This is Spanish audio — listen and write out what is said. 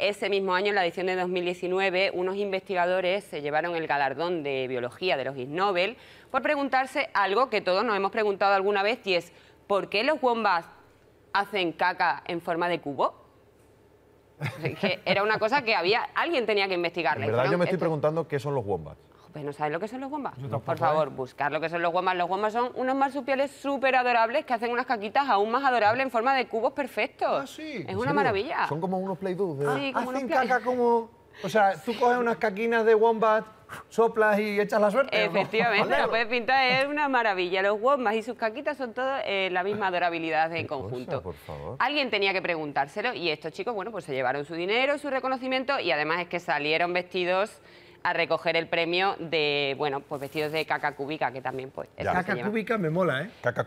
Ese mismo año, en la edición de 2019, unos investigadores se llevaron el galardón de biología de los Nobel por preguntarse algo que todos nos hemos preguntado alguna vez y es ¿por qué los wombats hacen caca en forma de cubo? era una cosa que había, alguien tenía que investigar. En verdad yo me estoy preguntando qué son los wombats. Pues no sabes lo que son los bombas. Por ¿eh? favor, buscar lo que son los wombats. Los wombats son unos marsupiales súper adorables que hacen unas caquitas aún más adorables en forma de cubos perfectos. Ah, sí. Es una maravilla. Son como unos play de... sí, como unos caca como... O sea, tú coges unas caquinas de wombat, soplas y echas la suerte. Efectivamente, lo puedes pintar, es una maravilla. Los wombats y sus caquitas son todos eh, la misma adorabilidad en conjunto. por favor. Alguien tenía que preguntárselo y estos chicos, bueno, pues se llevaron su dinero, su reconocimiento y además es que salieron vestidos a recoger el premio de, bueno, pues vestidos de caca que también pues... es Caca me mola, ¿eh? Caca